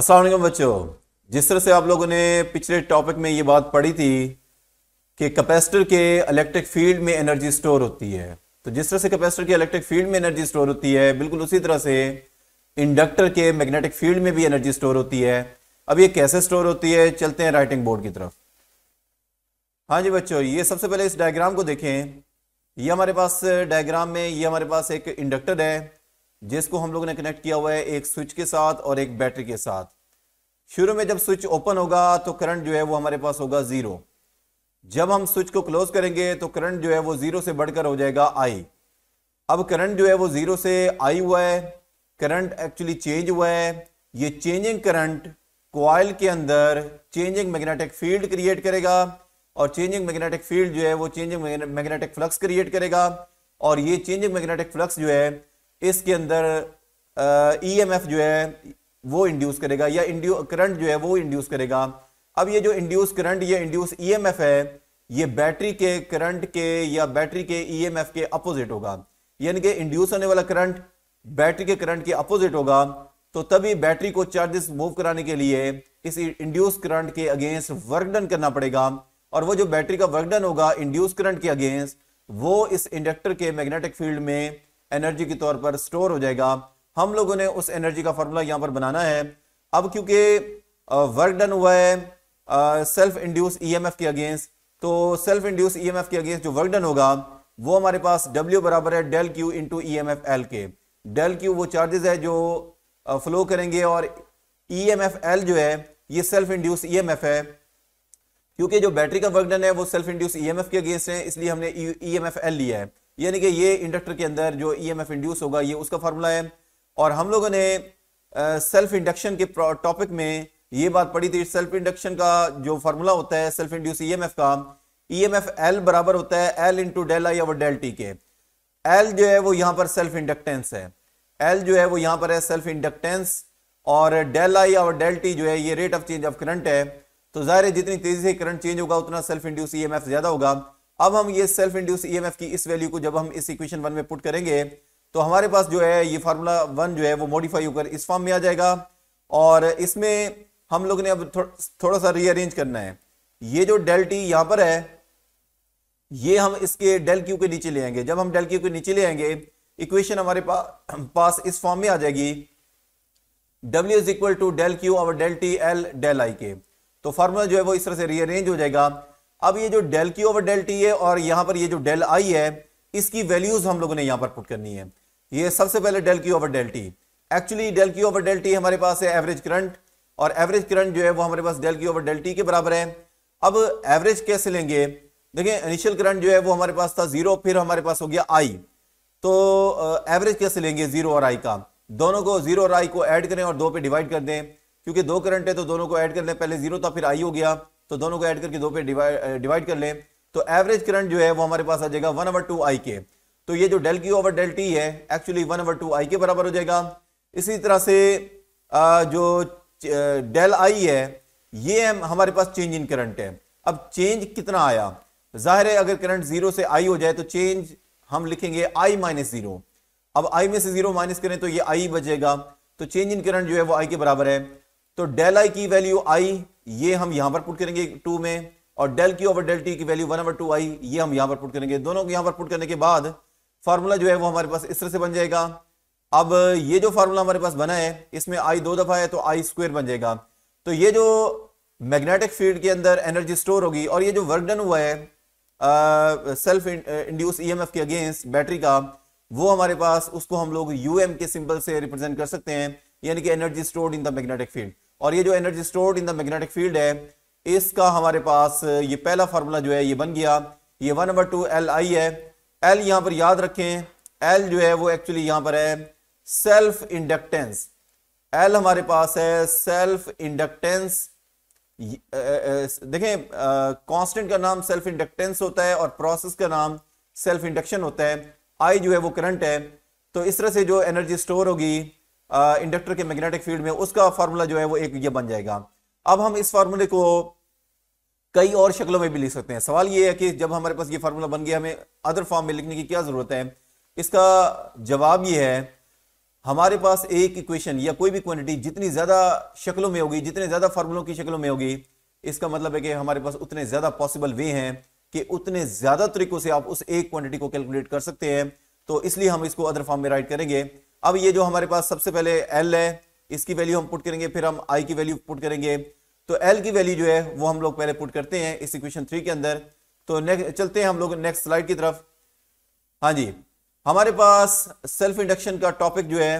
असलम बच्चों जिस तरह से आप लोगों ने पिछले टॉपिक में ये बात पढ़ी थी कि कैपेसिटर के इलेक्ट्रिक फील्ड में एनर्जी स्टोर होती है तो जिस तरह से कैपेसिटर के इलेक्ट्रिक फील्ड में एनर्जी स्टोर होती है बिल्कुल उसी तरह से इंडक्टर के मैग्नेटिक फील्ड में भी एनर्जी स्टोर होती है अब ये कैसे स्टोर होती है चलते हैं राइटिंग बोर्ड की तरफ हाँ जी बच्चों ये सबसे पहले इस डायग्राम को देखें ये हमारे पास डायग्राम में ये हमारे पास एक इंडक्टर है जिसको हम लोग ने कनेक्ट किया हुआ है एक स्विच के साथ और एक बैटरी के साथ शुरू में जब स्विच ओपन होगा तो करंट जो है वो हमारे पास होगा ज़ीरो जब हम स्विच को क्लोज करेंगे तो करंट जो है वो ज़ीरो से बढ़कर हो जाएगा आई अब करंट जो है वो ज़ीरो से आई हुआ है करंट एक्चुअली चेंज हुआ है ये चेंजिंग करंट कोयल के अंदर चेंजिंग मैग्नेटिक फील्ड क्रिएट करेगा और चेंजिंग मैग्नेटिक फील्ड जो है वो चेंजिंग मैग्नेटिक फ्लक्स क्रिएट करेगा और ये चेंजिंग मैग्नेटिक फ्लक्स जो है इसके अंदर ईएमएफ e जो है वो इंड्यूस करेगा या इंड्यू करंट जो है वो इंड्यूस करेगा अब ये जो इंड्यूस करंट या इंड्यूस ईएमएफ है ये बैटरी के करंट के या बैटरी के ईएमएफ e के अपोजिट होगा यानी कि इंड्यूस होने वाला करंट बैटरी के करंट के अपोजिट होगा तो तभी बैटरी को चार्जेस मूव कराने के लिए इस इंड्यूस करंट के अगेंस्ट वर्क डन करना पड़ेगा और वो जो बैटरी का वर्क डन होगा इंड्यूस करंट के अगेंस्ट वो इस इंडक्टर के मैग्नेटिक फील्ड में एनर्जी के तौर पर स्टोर हो जाएगा हम लोगों ने उस एनर्जी का फॉर्मूला यहाँ पर बनाना है अब क्योंकि वर्क डन हुआ है सेल्फ इंड्यूस ईएमएफ के अगेंस्ट तो सेल्फ इंड्यूस ईएमएफ के अगेंस्ट जो वर्क डन होगा वो हमारे पास W बराबर है del Q into E M F L के डेल क्यू वो चार्जेस है जो फ्लो करेंगे और ई एम एफ एल जो है ये self induce E M F है क्योंकि जो बैटरी का वर्क डन है वो self induce E M F के अगेंस्ट है इसलिए हमने ई एम एफ एल लिया है यानी कि ये इंडक्टर के अंदर जो ई एम एफ इंड्यूस होगा ये उसका फार्मूला है और हम लोगों ने सेल्फ इंडक्शन के टॉपिक में ये बात पढ़ी थी सेल्फ इंडक्शन का जो फार्मूला होता है self induce E M F का ई एम एफ एल बराबर होता है एल इंटू डेल आई और डेल टी के एल जो है वो यहाँ पर सेल्फ इंडक्टेंस है एल जो है वो यहाँ पर है सेल्फ इंडक्टेंस और डेल आई और डेल टी जो है ये rate of change of current है तो जाहिर है जितनी तेजी से करंट चेंज होगा उतना self induce E M F ज्यादा होगा अब हम ये सेल्फ इंड्यूस ईएमएफ की इस वैल्यू को जब हम इस इक्वेशन वन में पुट करेंगे तो हमारे पास जो है ये फार्मूला वन जो है वो मॉडिफाई होकर इस फॉर्म में आ जाएगा और इसमें हम लोग ने अब थो, थोड़ा सा रीअरेंज करना है ये जो डेल टी यहां पर है ये हम इसके डेल क्यू के नीचे ले आएंगे जब हम डेल क्यू के नीचे ले आएंगे इक्वेशन हमारे पा, पास इस फॉर्म में आ जाएगी W is equal to del Q और del T L del I के तो फार्मूला जो है वो इस तरह से रीअरेंज हो जाएगा अब ये जो del Q over del T है और यहां पर ये जो डेल आई है इसकी वैल्यूज हम लोगों ने यहां पर पुट करनी है ये सबसे पहले del Q over del T actually del Q over del T हमारे पास है एवरेज करंट और एवरेज करंट जो है वो हमारे पास del Q over del T के बराबर है अब एवरेज कैसे लेंगे देखिए इनिशियल करंट जो है वो हमारे पास था जीरो फिर हमारे पास हो गया आई तो एवरेज कैसे लेंगे जीरो और आई का दोनों को जीरो और आई को ऐड करें और दो पे डिवाइड कर दें क्योंकि दो करंट है तो दोनों को ऐड कर दें पहले जीरो था फिर आई हो गया तो दोनों को ऐड करके दो पे डिवाइड कर लें तो एवरेज करंट जो है वो हमारे पास आ जाएगा वन ओवर टू आई के तो ये जो del Q over del T है actually one over two I के बराबर हो जाएगा इसी तरह से जो डेल आई है ये हमारे पास चेंज इन करंट है अब चेंज कितना आया जाहिर है अगर करंट जीरो से आई हो जाए तो चेंज हम लिखेंगे आई माइनस जीरो अब आई में से जीरो माइनस करें तो ये आई बचेगा तो चेंज इन करंट जो है वो आई के बराबर है तो डेल आई की वैल्यू आई ये हम यहां पर पुट करेंगे टू में और del Q over del T की value one over two I ये हम यहां पर पुट करेंगे दोनों को यहां पर पुट करने के बाद फार्मूला जो है वो हमारे पास इस तरह से बन जाएगा अब ये जो फार्मूला हमारे पास बना है इसमें आई दो दफा है तो आई स्क्वेयर बन जाएगा तो ये जो मैग्नेटिक फील्ड के अंदर एनर्जी स्टोर होगी और ये जो वर्क डन हुआ है सेल्फ इंड्यूस ईएमएफ के अगेंस्ट बैटरी का वो हमारे पास उसको हम लोग यूएम के सिंबल से रिप्रेजेंट कर सकते हैं यानी कि energy stored in the magnetic field और ये जो energy stored in the magnetic field है इसका हमारे पास ये पहला फार्मूला जो है ये बन गया ये one over two L I है एल यहाँ पर याद रखें एल जो है वो एक्चुअली यहाँ पर है सेल्फ इंडक्टेंस एल हमारे पास है सेल्फ इंडक्टेंस देखें कांस्टेंट का नाम सेल्फ इंडक्टेंस होता है और प्रोसेस का नाम सेल्फ इंडक्शन होता है आई जो है वो करंट है तो इस तरह से जो एनर्जी स्टोर होगी इंडक्टर के मैग्नेटिक फील्ड में उसका फार्मूला जो है वो एक ये बन जाएगा अब हम इस फार्मूले को कई और शक्लों में भी लिख सकते हैं सवाल ये है कि जब हमारे पास ये फार्मूला बन गया हमें अदर फॉर्म में लिखने की क्या ज़रूरत है इसका जवाब ये है हमारे पास एक इक्वेशन या कोई भी क्वांटिटी जितनी ज़्यादा शक्लों में होगी जितने ज़्यादा फार्मूलों की शक्लों में होगी इसका मतलब है कि हमारे पास उतने ज़्यादा पॉसिबल वे हैं कि उतने ज़्यादा तरीकों से आप उस एक क्वांटिटी को कैलकुलेट कर सकते हैं तो इसलिए हम इसको अदर फॉर्म में राइट करेंगे अब ये जो हमारे पास सबसे पहले एल है इसकी वैल्यू हम पुट करेंगे फिर हम आई की वैल्यू पुट करेंगे तो एल की वैल्यू जो है वो हम लोग पहले पुट करते हैं इस इक्वेशन थ्री के अंदर तो नेक्स्ट चलते हैं हम लोग नेक्स्ट स्लाइड की तरफ हाँ जी हमारे पास सेल्फ इंडक्शन का टॉपिक जो है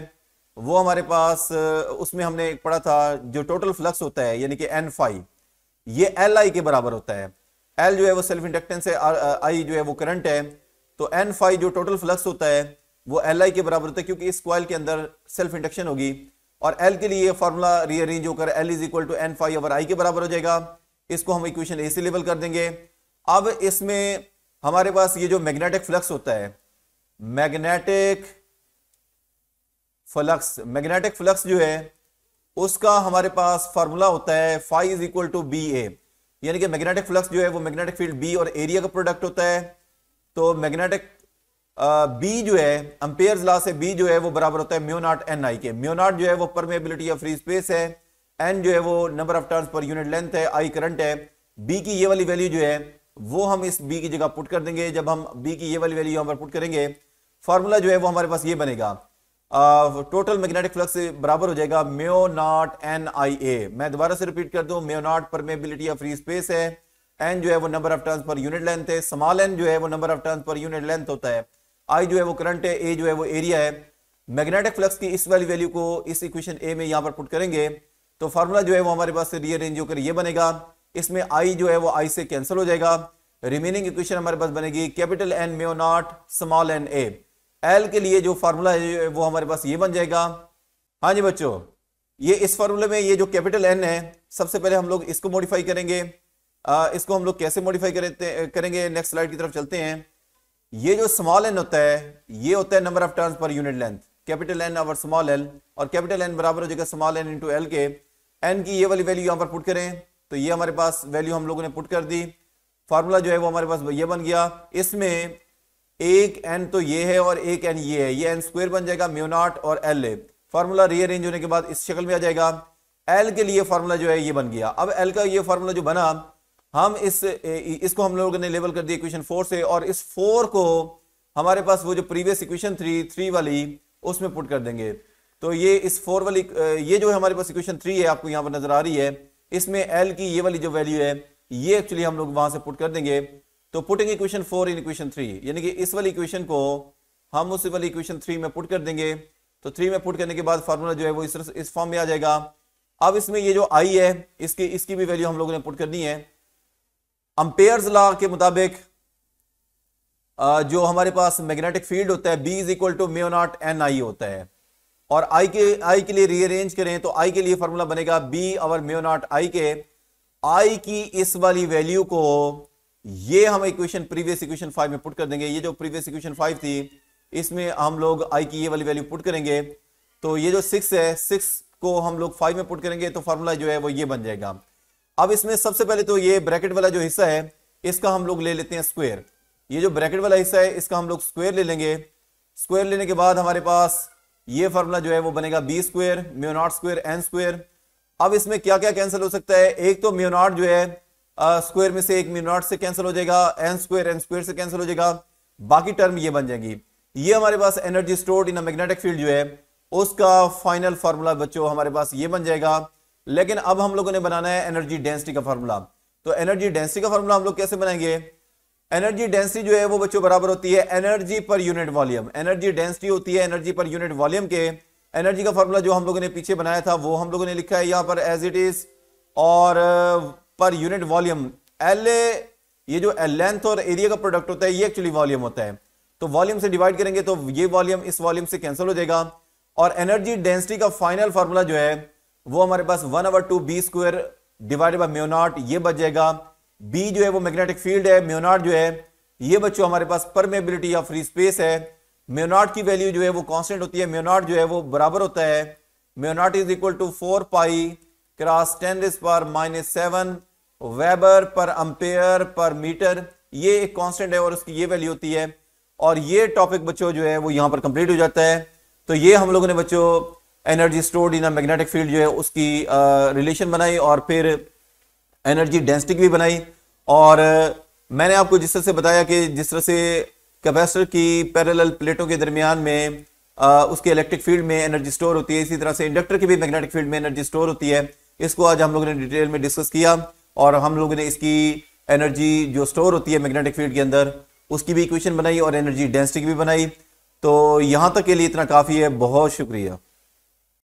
वो हमारे पास उसमें हमने पढ़ा था जो टोटल फ्लक्स होता है यानी कि एन फाइव ये एल आई के बराबर होता है एल जो है वो सेल्फ इंडक्टेंस है आई जो है वो करंट है तो एन फाइव जो टोटल फ्लक्स होता है वो एल आई के बराबर होता है क्योंकि इस कॉयल के अंदर सेल्फ इंडक्शन होगी और एल के लिए फॉर्मूला रीअरेंज होकर L is equal to N phi over I के बराबर हो जाएगा इसको हम इक्वेशन ए से लेबल कर देंगे अब इसमें हमारे पास ये जो मैग्नेटिक फ्लक्स होता है मैग्नेटिक फ्लक्स मैग्नेटिक फ्लक्स जो है उसका हमारे पास फार्मूला होता है phi is equal to B A यानी कि मैग्नेटिक फ्लक्स जो है वो मैग्नेटिक फील्ड बी और एरिया का प्रोडक्ट होता है तो मैग्नेटिक बी जो है अम्पेयर ला से बी जो है वो बराबर होता है म्योनाट एन आई के म्योनाट जो है वो परमेबिलिटी ऑफ फ्री स्पेस है एन जो है वो number of turn per unit length है आई करंट है बी की ये वाली वैल्यू जो है वो हम इस बी की जगह पुट कर देंगे जब हम बी की ये वाली वैल्यू यहाँ पर पुट करेंगे फार्मूला जो है वो हमारे पास ये बनेगा टोटल मैग्नेटिक फ्लक्स बराबर हो जाएगा म्यो नॉट एन आई ए मैं दोबारा से रिपीट कर दूं mu naught permeability of free space है एन जो है वो number of turns per unit length है स्मॉल एन जो है वो number of turns per unit length होता है आई जो है वो करंट है ए जो है वो एरिया है मैग्नेटिक फ्लक्स की इस वाली वैल्यू को इस इक्वेशन ए में यहाँ पर पुट करेंगे तो फार्मूला जो है वो हमारे पास रीअरेंज होकर ये बनेगा इसमें आई जो है वो आई से कैंसिल हो जाएगा रिमेनिंग इक्वेशन हमारे पास बनेगी capital N mu naught small N A L के लिए जो फार्मूला है वो हमारे पास ये बन जाएगा हाँ जी बच्चों ये इस फार्मूले में ये जो कैपिटल एन है सबसे पहले हम लोग इसको मॉडिफाई करेंगे आ, इसको हम लोग कैसे मॉडिफाई करते करेंगे नेक्स्ट स्लाइड की तरफ चलते हैं ये जो स्मॉल एन होता है ये होता है number of turn per unit length capital N और स्मॉल एल और कैपिटल एन बराबर हो जाएगा स्मॉल एन इंटू एल के एन की ये वाली वैल्यू यहाँ पर पुट करें तो ये हमारे पास वैल्यू हम लोगों ने पुट कर दी फार्मूला जो है वो हमारे पास ये बन गया इसमें एक एन तो ये है और एक एन ये है ये एन स्क्वायर बन जाएगा म्यूनाट और एल ए फार्मूला रीअरेंज होने के बाद इस शक्ल में आ जाएगा एल के लिए फार्मूला जो है ये बन गया अब एल का ये फार्मूला जो बना हम इस इसको हम लोगों ने लेवल कर दिया इक्वेशन फोर से और इस फोर को हमारे पास वो जो प्रीवियस इक्वेशन थ्री थ्री वाली उसमें पुट कर देंगे तो ये इस फोर वाली ये जो है हमारे पास इक्वेशन थ्री है आपको यहाँ पर नजर आ रही है इसमें एल की ये वाली जो वैल्यू है ये एक्चुअली हम लोग वहां से पुट कर देंगे तो putting equation four in equation three यानी कि इस वाली इक्वेशन को हम उस वाली इक्वेशन थ्री में पुट कर देंगे तो थ्री में पुट करने के बाद फार्मूला जो है वो इस इस फॉर्म में आ जाएगा अब इसमें ये जो आई है इसकी इसकी भी वैल्यू हम लोगों ने पुट करनी है अम्पेयर्स लॉ के मुताबिक जो हमारे पास मैग्नेटिक फील्ड होता है B is equal to mu naught N I होता है और आई के आई के लिए रीअरेंज करें तो आई के लिए फॉर्मूला बनेगा बी और मे नॉट आई के आई की इस वाली वैल्यू को ये हम इक्वेशन प्रीवियस इक्वेशन फाइव में पुट कर देंगे ये जो प्रीवियस इक्वेशन फाइव थी इसमें हम लोग आई की ये वाली वैल्यू पुट करेंगे तो ये जो सिक्स है सिक्स को हम लोग फाइव में पुट करेंगे तो फार्मूला जो है वो ये बन जाएगा अब इसमें सबसे पहले तो ये ब्रैकेट वाला जो हिस्सा है इसका हम लोग ले लेते हैं स्क्वेयर ये जो ब्रैकेट वाला हिस्सा है इसका हम लोग स्क्वेयर ले लेंगे स्क्वेयर लेने के बाद हमारे पास ये फॉर्मूला जो है वो बनेगा B square mu naught square N square अब इसमें क्या क्या कैंसिल हो सकता है एक तो म्योनॉट जो है स्क्वेयर में से एक म्योनॉट से कैंसिल हो जाएगा एन स्क्वेयर एन स्क्वेयर से कैंसिल हो जाएगा बाकी टर्म ये बन जाएगी ये हमारे पास energy stored in magnetic field जो है उसका फाइनल फार्मूला बच्चों हमारे पास ये बन जाएगा लेकिन अब हम लोगों ने बनाना है एनर्जी डेंसिटी का फॉर्मूला तो एनर्जी डेंसिटी का फॉर्मूला हम लोग कैसे बनाएंगे एनर्जी डेंसिटी जो है वो बच्चों बराबर होती है energy per unit volume energy density होती है एनर्जी पर यूनिट वॉल्यूम के एनर्जी का फॉर्मूला जो हम लोगों ने पीछे बनाया था वो हम लोगों ने लिखा है यहां पर एज इट इज और पर यूनिट वॉल्यूम एल ये जो लेंथ और एरिया का प्रोडक्ट होता है ये एक्चुअली वॉल्यूम होता है तो वॉल्यूम से डिवाइड करेंगे तो ये वॉल्यूम इस वॉल्यूम से कैंसिल हो जाएगा और एनर्जी डेंसिटी का फाइनल फार्मूला जो है वो हमारे पास one over two B square divided by mu naught ये बच जाएगा बी जो है वो मैग्नेटिक फील्ड है म्योनॉट जो है ये बच्चों हमारे पास परमेबिलिटी या फ्री स्पेस है म्योनॉट की वैल्यू जो है वो कॉन्स्टेंट होती है म्योनॉट जो है वो बराबर होता है mu naught is equal to four pi cross ten raise per minus seven weber per ampere per metre ये एक कॉन्स्टेंट है और उसकी ये वैल्यू होती है और ये टॉपिक बच्चों जो है वो यहाँ पर कंप्लीट हो जाता है तो ये हम लोगों ने बच्चों energy stored in magnetic field जो है उसकी रिलेशन बनाई और फिर एनर्जी डेंसिटी भी बनाई और मैंने आपको जिस तरह से बताया कि जिस तरह से कैपेसिटर की पैरेलल प्लेटों के दरमियान में आ, उसके इलेक्ट्रिक फील्ड में एनर्जी स्टोर होती है इसी तरह से इंडक्टर की भी मैग्नेटिक फील्ड में एनर्जी स्टोर होती है इसको आज हम लोगों ने डिटेल में डिस्कस किया और हम लोगों ने इसकी एनर्जी जो स्टोर होती है मैग्नेटिक फील्ड के अंदर उसकी भी इक्वेशन बनाई और एनर्जी डेंसिटी भी बनाई तो यहाँ तक के लिए इतना काफ़ी है बहुत शुक्रिया